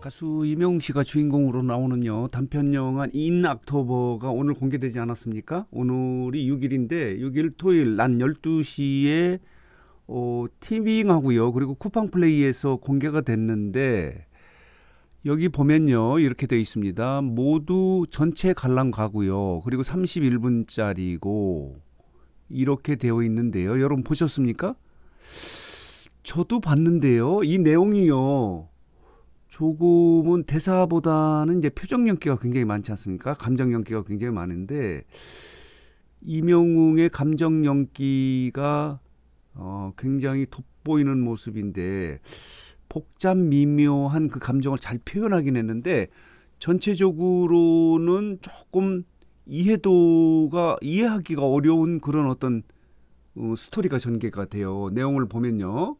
가수 이명 씨가 주인공으로 나오는요 단편 영화 인 악토버가 오늘 공개되지 않았습니까? 오늘이 6일인데 6일 토요일 낮 12시에 어, 티빙하고요 그리고 쿠팡 플레이에서 공개가 됐는데 여기 보면요 이렇게 되어 있습니다. 모두 전체 관람 가고요 그리고 31분짜리고 이렇게 되어 있는데요. 여러분 보셨습니까? 저도 봤는데요. 이 내용이요. 조금은 대사보다는 이제 표정 연기가 굉장히 많지 않습니까? 감정 연기가 굉장히 많은데 이명웅의 감정 연기가 어, 굉장히 돋보이는 모습인데 복잡 미묘한 그 감정을 잘 표현하긴 했는데 전체적으로는 조금 이해도가 이해하기가 어려운 그런 어떤 어, 스토리가 전개가 돼요. 내용을 보면요.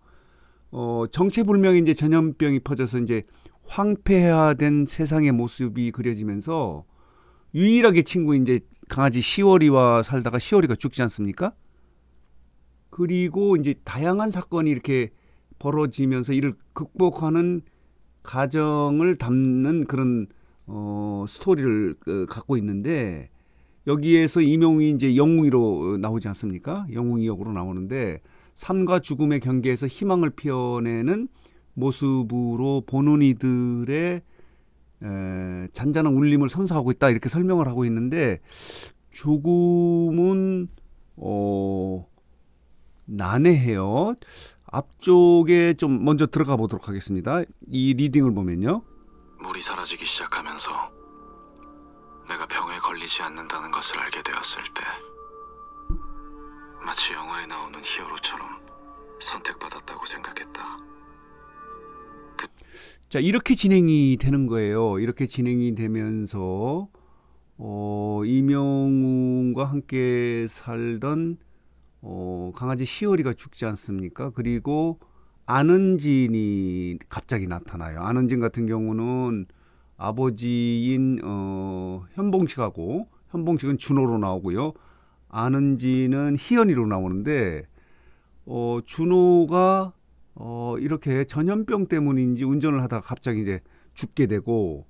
어, 정체불명의 이제 전염병이 퍼져서 이제 황폐화된 세상의 모습이 그려지면서 유일하게 친구 이제 강아지 시월이와 살다가 시월이가 죽지 않습니까? 그리고 이제 다양한 사건이 이렇게 벌어지면서 이를 극복하는 가정을 담는 그런 어, 스토리를 어, 갖고 있는데 여기에서 이명이 이제 영웅이로 나오지 않습니까? 영웅이 역으로 나오는데 삶과 죽음의 경계에서 희망을 피워내는 모습으로 보는 이들의 에, 잔잔한 울림을 선사하고 있다 이렇게 설명을 하고 있는데 조금은 어, 난해해요. 앞쪽에 좀 먼저 들어가 보도록 하겠습니다. 이 리딩을 보면요. 물이 사라지기 시작하면서 내가 병에 걸리지 않는다는 것을 알게 되었을 때 영화에 나오는 히어로처럼 선택받았다고 생각했다. 그... 자 이렇게 진행이 되는 거예요. 이렇게 진행이 되면서 어, 이명웅과 함께 살던 어, 강아지 시오리가 죽지 않습니까? 그리고 아는진이 갑자기 나타나요. 아는진 같은 경우는 아버지인 어, 현봉식하고 현봉식은 준호로 나오고요. 아는지는 희연이로 나오는데 어, 준호가 어, 이렇게 전염병 때문인지 운전을 하다가 갑자기 이제 죽게 되고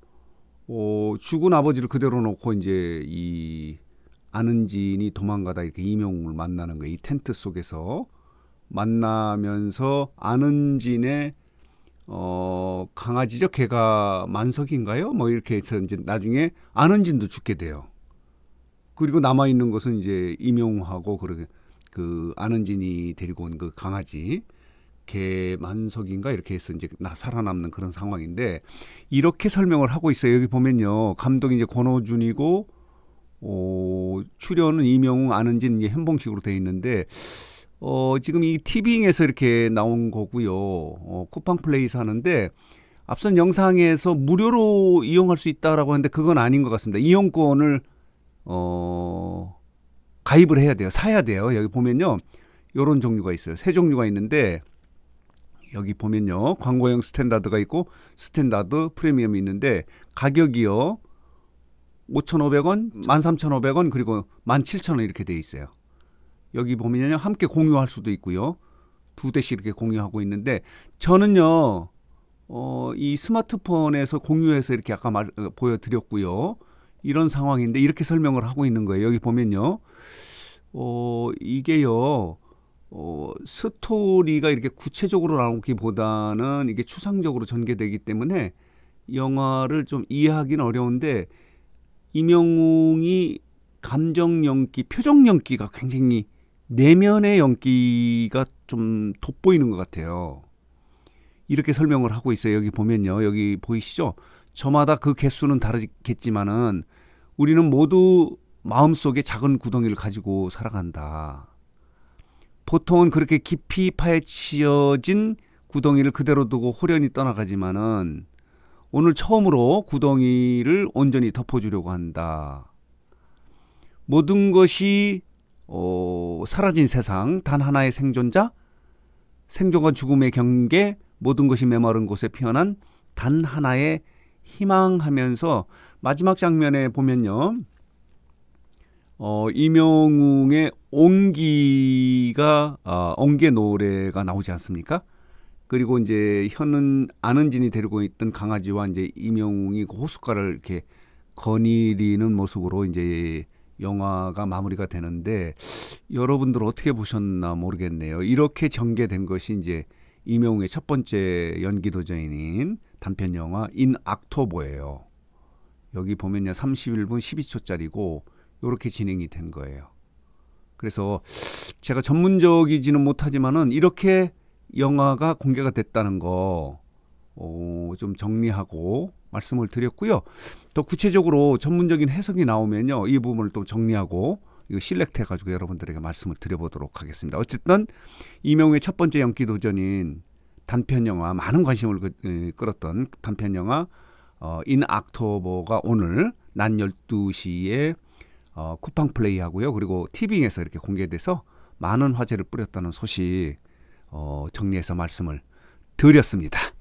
어, 죽은 아버지를 그대로 놓고 이제 이 아는진이 도망가다 이렇게 이명웅을 만나는 거예요. 이 텐트 속에서 만나면서 아는진의 어, 강아지죠. 개가 만석인가요? 뭐 이렇게 해서 이제 나중에 아는진도 죽게 돼요. 그리고 남아 있는 것은 이제 임용하고 그러게 그 아는진이 데리고 온 그 강아지 개만석인가 이렇게 해서 이제 나 살아남는 그런 상황인데 이렇게 설명을 하고 있어요. 여기 보면요. 감독이 이제 권호준이고 어, 출연은 임용웅 아는진 이제 현봉식으로 돼 있는데 어, 지금 이 티빙에서 이렇게 나온 거고요. 어, 쿠팡 플레이스 하는데 앞선 영상에서 무료로 이용할 수 있다라고 하는데 그건 아닌 것 같습니다. 이용권을 어 가입을 해야 돼요. 사야 돼요. 여기 보면요. 요런 종류가 있어요. 세 종류가 있는데 여기 보면요. 광고형 스탠다드가 있고 스탠다드 프리미엄이 있는데 가격이요. 5,500원, 13,500원 그리고 17,000원 이렇게 돼 있어요. 여기 보면요. 함께 공유할 수도 있고요. 두 대씩 이렇게 공유하고 있는데 저는요. 어, 이 스마트폰에서 공유해서 이렇게 아까 말, 어, 보여드렸고요. 이런 상황인데 이렇게 설명을 하고 있는 거예요. 여기 보면요. 어, 이게요. 어, 스토리가 이렇게 구체적으로 나오기보다는 이게 추상적으로 전개되기 때문에 영화를 좀 이해하기는 어려운데 이명웅이 감정 연기, 표정 연기가 굉장히 내면의 연기가 좀 돋보이는 것 같아요. 이렇게 설명을 하고 있어요. 여기 보면요. 여기 보이시죠? 저마다 그 개수는 다르겠지만은 우리는 모두 마음속에 작은 구덩이를 가지고 살아간다. 보통은 그렇게 깊이 파헤치어진 구덩이를 그대로 두고 홀연히 떠나가지만은 오늘 처음으로 구덩이를 온전히 덮어주려고 한다. 모든 것이 어, 사라진 세상, 단 하나의 생존자, 생존과 죽음의 경계, 모든 것이 메마른 곳에 피어난 단 하나의 희망하면서 마지막 장면에 보면요. 어, 이명웅의 옹기가 어, 아, 옹계 노래가 나오지 않습니까? 그리고 이제 현은 안은진이 데리고 있던 강아지와 이제 이명웅이 그 호숫가를 이렇게 거닐이는 모습으로 이제 영화가 마무리가 되는데 여러분들 어떻게 보셨나 모르겠네요. 이렇게 전개된 것이 이제 이명웅의 첫 번째 연기 도전인 단편 영화 인 악토보예요. 여기 보면요. 31분 12초짜리고 이렇게 진행이 된 거예요. 그래서 제가 전문적이지는 못하지만은 이렇게 영화가 공개가 됐다는 거 어, 좀 정리하고 말씀을 드렸고요. 더 구체적으로 전문적인 해석이 나오면요. 이 부분을 또 정리하고 이거 실렉트 해가지고 여러분들에게 말씀을 드려보도록 하겠습니다. 어쨌든 이명우의 첫 번째 연기 도전인 단편 영화 많은 관심을 그, 끌었던 단편 영화 어, 인 악토버가 오늘 낮 12시에 어, 쿠팡 플레이 하고요. 그리고 티빙에서 이렇게 공개돼서 많은 화제를 뿌렸다는 소식 어, 정리해서 말씀을 드렸습니다.